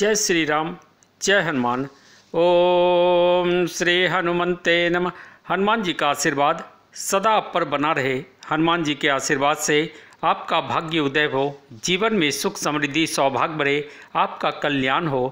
जय श्री राम जय हनुमान ओम श्री हनुमते नम हनुमान जी का आशीर्वाद सदा आप पर बना रहे हनुमान जी के आशीर्वाद से आपका भाग्य उदय हो जीवन में सुख समृद्धि सौभाग्य बढ़े आपका कल्याण हो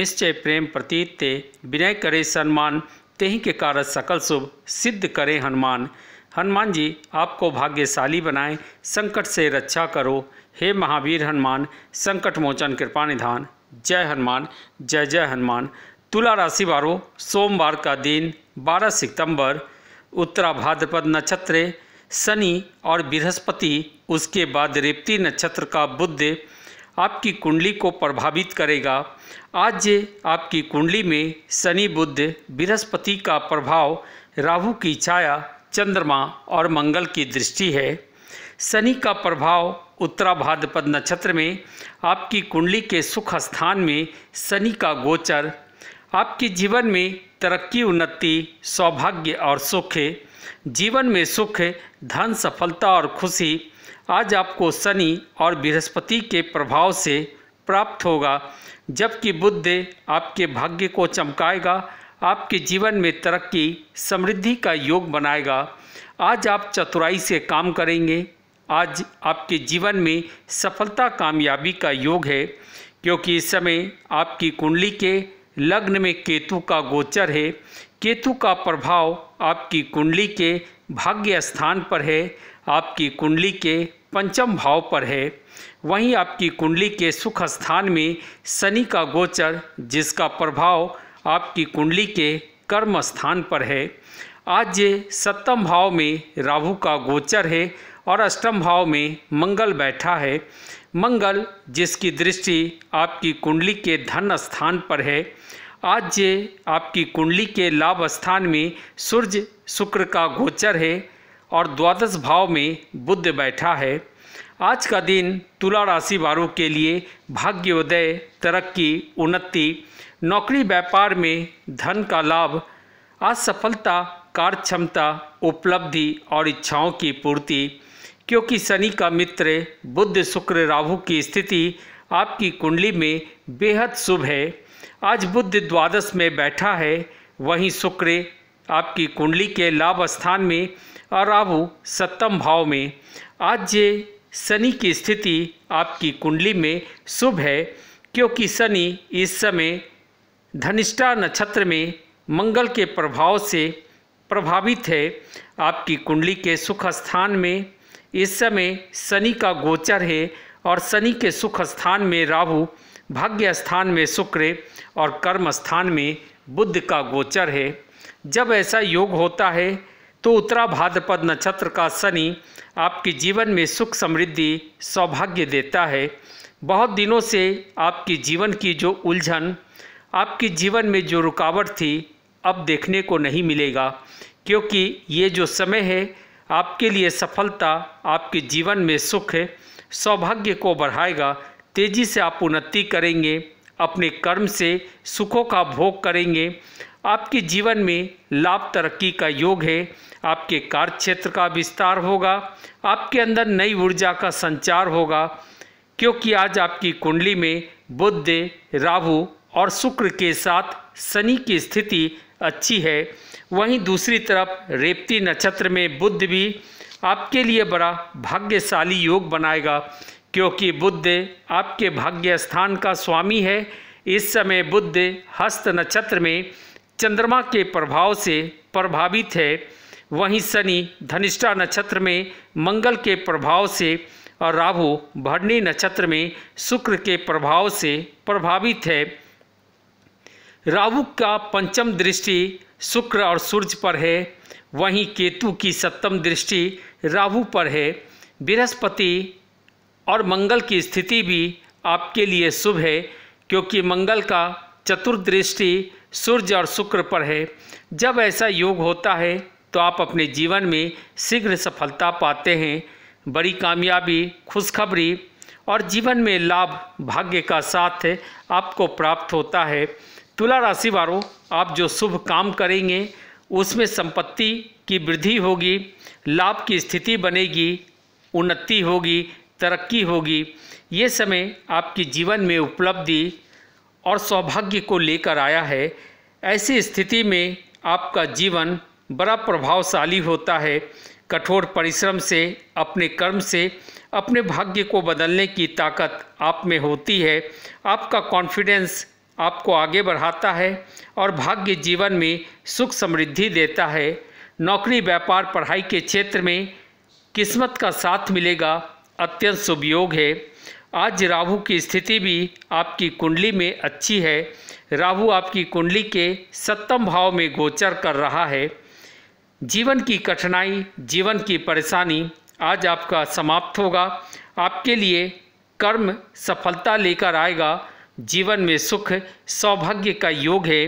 निश्चय प्रेम प्रतीत ते विनय करे सन्मान तेह के कारण सकल शुभ सिद्ध करें हनुमान हनुमान जी आपको भाग्यशाली बनाएं संकट से रक्षा करो हे महावीर हनुमान संकट मोचन कृपा निधान जय हनुमान जय जय हनुमान तुला राशि वालों सोमवार का दिन 12 सितंबर उत्तरा भाद्रपद नक्षत्र शनि और बृहस्पति उसके बाद रेवती नक्षत्र का बुद्ध आपकी कुंडली को प्रभावित करेगा आज आपकी कुंडली में शनि बुद्ध बृहस्पति का प्रभाव राहु की छाया चंद्रमा और मंगल की दृष्टि है शनि का प्रभाव उत्तरा भाद्रपद नक्षत्र में आपकी कुंडली के सुख स्थान में शनि का गोचर आपके जीवन में तरक्की उन्नति सौभाग्य और सुख जीवन में सुख धन सफलता और खुशी आज आपको शनि और बृहस्पति के प्रभाव से प्राप्त होगा जबकि बुद्ध आपके भाग्य को चमकाएगा आपके जीवन में तरक्की समृद्धि का योग बनाएगा आज आप चतुराई से काम करेंगे आज आपके जीवन में सफलता कामयाबी का योग है क्योंकि इस समय आपकी कुंडली के लग्न में केतु का गोचर है केतु का प्रभाव आपकी कुंडली के भाग्य स्थान पर है आपकी कुंडली के पंचम भाव पर है वहीं आपकी कुंडली के सुख स्थान में शनि का गोचर जिसका प्रभाव आपकी कुंडली के कर्म स्थान पर है आज सप्तम भाव में राहु का गोचर है और अष्टम भाव में मंगल बैठा है मंगल जिसकी दृष्टि आपकी कुंडली के धन स्थान पर है आज ये आपकी कुंडली के लाभ स्थान में सूर्य शुक्र का गोचर है और द्वादश भाव में बुद्ध बैठा है आज का दिन तुला राशि वालों के लिए भाग्योदय तरक्की उन्नति नौकरी व्यापार में धन का लाभ आज सफलता कार्य क्षमता उपलब्धि और इच्छाओं की पूर्ति क्योंकि शनि का मित्र बुद्ध शुक्र राहु की स्थिति आपकी कुंडली में बेहद शुभ है आज बुद्ध द्वादश में बैठा है वहीं शुक्र आपकी कुंडली के लाभ स्थान में और राहु सप्तम भाव में आज ये शनि की स्थिति आपकी कुंडली में शुभ है क्योंकि शनि इस समय धनिष्ठा नक्षत्र में मंगल के प्रभाव से प्रभावित है आपकी कुंडली के सुख स्थान में इस समय शनि का गोचर है और शनि के सुख स्थान में राहु भाग्य स्थान में शुक्र और कर्म स्थान में बुद्ध का गोचर है जब ऐसा योग होता है तो उत्तरा भाद्रपद नक्षत्र का शनि आपके जीवन में सुख समृद्धि सौभाग्य देता है बहुत दिनों से आपके जीवन की जो उलझन आपके जीवन में जो रुकावट थी अब देखने को नहीं मिलेगा क्योंकि ये जो समय है आपके लिए सफलता आपके जीवन में सुख है सौभाग्य को बढ़ाएगा तेजी से आप उन्नति करेंगे अपने कर्म से सुखों का भोग करेंगे आपके जीवन में लाभ तरक्की का योग है आपके कार्य क्षेत्र का विस्तार होगा आपके अंदर नई ऊर्जा का संचार होगा क्योंकि आज आपकी कुंडली में बुद्ध राहु और शुक्र के साथ शनि की स्थिति अच्छी है वहीं दूसरी तरफ रेपती नक्षत्र में बुद्ध भी आपके लिए बड़ा भाग्यशाली योग बनाएगा क्योंकि बुद्ध आपके भाग्य स्थान का स्वामी है इस समय बुद्ध हस्त नक्षत्र में चंद्रमा के प्रभाव से प्रभावित है वहीं शनि धनिष्ठा नक्षत्र में मंगल के प्रभाव से और राहु भरणी नक्षत्र में शुक्र के प्रभाव से प्रभावित है राहु का पंचम दृष्टि शुक्र और सूर्य पर है वहीं केतु की सप्तम दृष्टि राहु पर है बृहस्पति और मंगल की स्थिति भी आपके लिए शुभ है क्योंकि मंगल का चतुर्दृष्टि सूर्य और शुक्र पर है जब ऐसा योग होता है तो आप अपने जीवन में शीघ्र सफलता पाते हैं बड़ी कामयाबी खुशखबरी और जीवन में लाभ भाग्य का साथ आपको प्राप्त होता है तुला राशि वालों आप जो शुभ काम करेंगे उसमें संपत्ति की वृद्धि होगी लाभ की स्थिति बनेगी उन्नति होगी तरक्की होगी ये समय आपके जीवन में उपलब्धि और सौभाग्य को लेकर आया है ऐसी स्थिति में आपका जीवन बड़ा प्रभावशाली होता है कठोर परिश्रम से अपने कर्म से अपने भाग्य को बदलने की ताकत आप में होती है आपका कॉन्फिडेंस आपको आगे बढ़ाता है और भाग्य जीवन में सुख समृद्धि देता है नौकरी व्यापार पढ़ाई के क्षेत्र में किस्मत का साथ मिलेगा अत्यंत शुभ योग है आज राहु की स्थिति भी आपकी कुंडली में अच्छी है राहु आपकी कुंडली के सप्तम भाव में गोचर कर रहा है जीवन की कठिनाई जीवन की परेशानी आज आपका समाप्त होगा आपके लिए कर्म सफलता लेकर आएगा जीवन में सुख सौभाग्य का योग है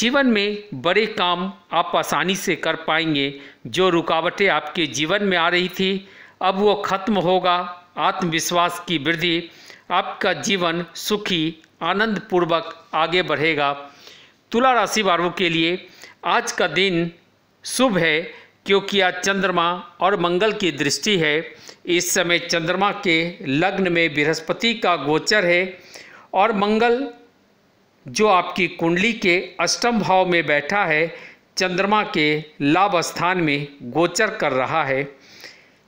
जीवन में बड़े काम आप आसानी से कर पाएंगे जो रुकावटें आपके जीवन में आ रही थी अब वो खत्म होगा आत्मविश्वास की वृद्धि आपका जीवन सुखी आनंद पूर्वक आगे बढ़ेगा तुला राशि वालों के लिए आज का दिन शुभ है क्योंकि आज चंद्रमा और मंगल की दृष्टि है इस समय चंद्रमा के लग्न में बृहस्पति का गोचर है और मंगल जो आपकी कुंडली के अष्टम भाव में बैठा है चंद्रमा के लाभ स्थान में गोचर कर रहा है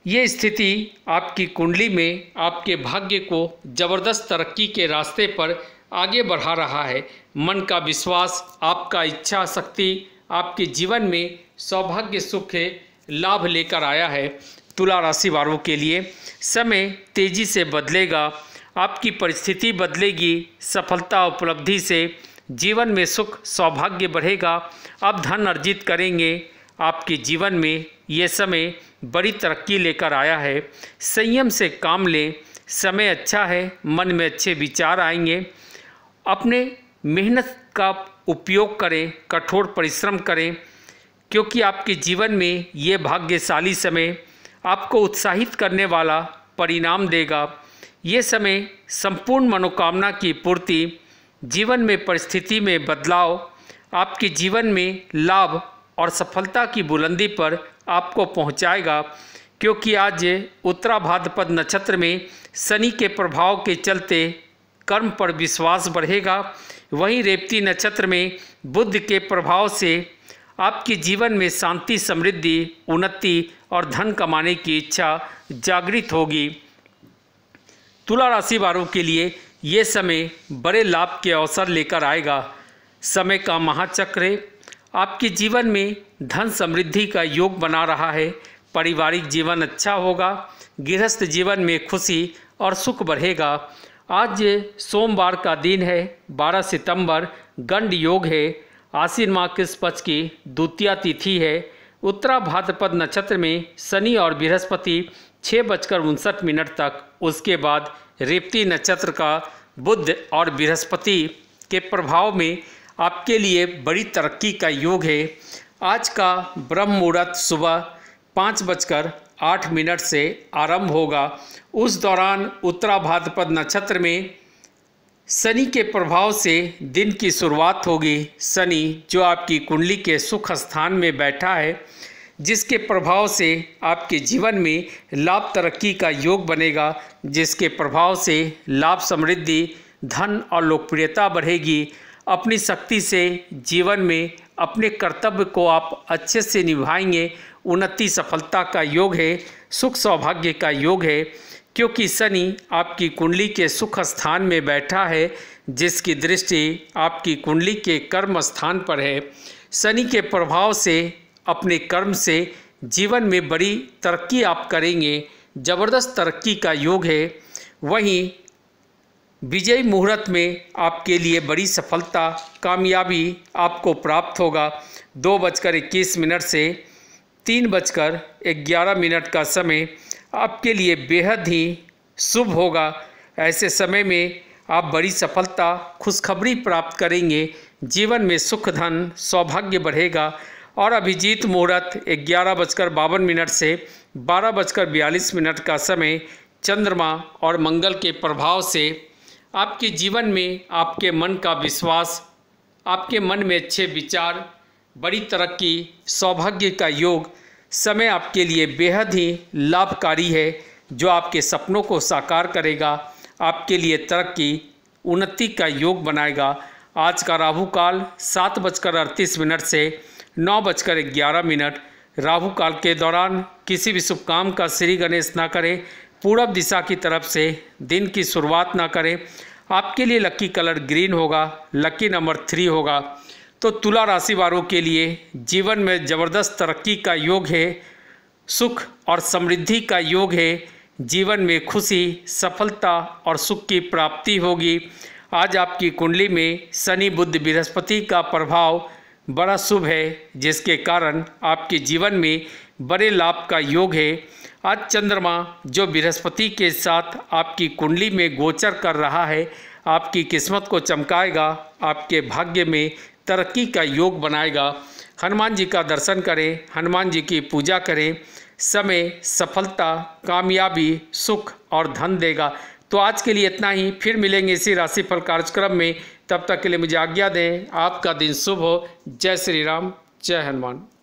ये स्थिति आपकी कुंडली में आपके भाग्य को ज़बरदस्त तरक्की के रास्ते पर आगे बढ़ा रहा है मन का विश्वास आपका इच्छा शक्ति आपके जीवन में सौभाग्य सुख लाभ लेकर आया है तुला राशि वालों के लिए समय तेज़ी से बदलेगा आपकी परिस्थिति बदलेगी सफलता उपलब्धि से जीवन में सुख सौभाग्य बढ़ेगा आप धन अर्जित करेंगे आपके जीवन में ये समय बड़ी तरक्की लेकर आया है संयम से काम लें समय अच्छा है मन में अच्छे विचार आएंगे अपने मेहनत का उपयोग करें कठोर परिश्रम करें क्योंकि आपके जीवन में ये भाग्यशाली समय आपको उत्साहित करने वाला परिणाम देगा ये समय संपूर्ण मनोकामना की पूर्ति जीवन में परिस्थिति में बदलाव आपके जीवन में लाभ और सफलता की बुलंदी पर आपको पहुंचाएगा क्योंकि आज उत्तराभाद्रपद नक्षत्र में शनि के प्रभाव के चलते कर्म पर विश्वास बढ़ेगा वहीं रेवती नक्षत्र में बुद्ध के प्रभाव से आपके जीवन में शांति समृद्धि उन्नति और धन कमाने की इच्छा जागृत होगी तुला राशि वालों के लिए ये समय बड़े लाभ के अवसर लेकर आएगा समय का महाचक्र है आपके जीवन में धन समृद्धि का योग बना रहा है पारिवारिक जीवन अच्छा होगा गृहस्थ जीवन में खुशी और सुख बढ़ेगा आज सोमवार का दिन है 12 सितंबर गंड योग है आशीन माह किस पक्ष की द्वितीय तिथि है उत्तरा भाद्रपद नक्षत्र में शनि और बृहस्पति छः बजकर उनसठ मिनट तक उसके बाद रेपती नक्षत्र का बुद्ध और बृहस्पति के प्रभाव में आपके लिए बड़ी तरक्की का योग है आज का ब्रह्म मुहूर्त सुबह पाँच बजकर आठ मिनट से आरंभ होगा उस दौरान उत्तरा भाद्रपद नक्षत्र में शनि के प्रभाव से दिन की शुरुआत होगी शनि जो आपकी कुंडली के सुख स्थान में बैठा है जिसके प्रभाव से आपके जीवन में लाभ तरक्की का योग बनेगा जिसके प्रभाव से लाभ समृद्धि धन और लोकप्रियता बढ़ेगी अपनी शक्ति से जीवन में अपने कर्तव्य को आप अच्छे से निभाएंगे उन्नति सफलता का योग है सुख सौभाग्य का योग है क्योंकि शनि आपकी कुंडली के सुख स्थान में बैठा है जिसकी दृष्टि आपकी कुंडली के कर्म स्थान पर है शनि के प्रभाव से अपने कर्म से जीवन में बड़ी तरक्की आप करेंगे ज़बरदस्त तरक्की का योग है वहीं विजय मुहूर्त में आपके लिए बड़ी सफलता कामयाबी आपको प्राप्त होगा दो बजकर इक्कीस मिनट से तीन बजकर ग्यारह मिनट का समय आपके लिए बेहद ही शुभ होगा ऐसे समय में आप बड़ी सफलता खुशखबरी प्राप्त करेंगे जीवन में सुख धन सौभाग्य बढ़ेगा और अभिजीत मुहूर्त ग्यारह बजकर बावन मिनट से बारह बजकर बयालीस मिनट का समय चंद्रमा और मंगल के प्रभाव से आपके जीवन में आपके मन का विश्वास आपके मन में अच्छे विचार बड़ी तरक्की सौभाग्य का योग समय आपके लिए बेहद ही लाभकारी है जो आपके सपनों को साकार करेगा आपके लिए तरक्की उन्नति का योग बनाएगा आज का राहु काल सात बजकर अड़तीस मिनट से नौ बजकर ग्यारह मिनट राहु काल के दौरान किसी भी शुभ काम का श्री गणेश ना करें पूरब दिशा की तरफ से दिन की शुरुआत ना करें आपके लिए लकी कलर ग्रीन होगा लकी नंबर थ्री होगा तो तुला राशि वालों के लिए जीवन में ज़बरदस्त तरक्की का योग है सुख और समृद्धि का योग है जीवन में खुशी सफलता और सुख की प्राप्ति होगी आज आपकी कुंडली में शनि बुद्ध बृहस्पति का प्रभाव बड़ा शुभ है जिसके कारण आपके जीवन में बड़े लाभ का योग है आज चंद्रमा जो बृहस्पति के साथ आपकी कुंडली में गोचर कर रहा है आपकी किस्मत को चमकाएगा आपके भाग्य में तरक्की का योग बनाएगा हनुमान जी का दर्शन करें हनुमान जी की पूजा करें समय सफलता कामयाबी सुख और धन देगा तो आज के लिए इतना ही फिर मिलेंगे इसी राशिफल कार्यक्रम में तब तक के लिए मुझे आज्ञा दें आपका दिन शुभ हो जय श्री राम जय हनुमान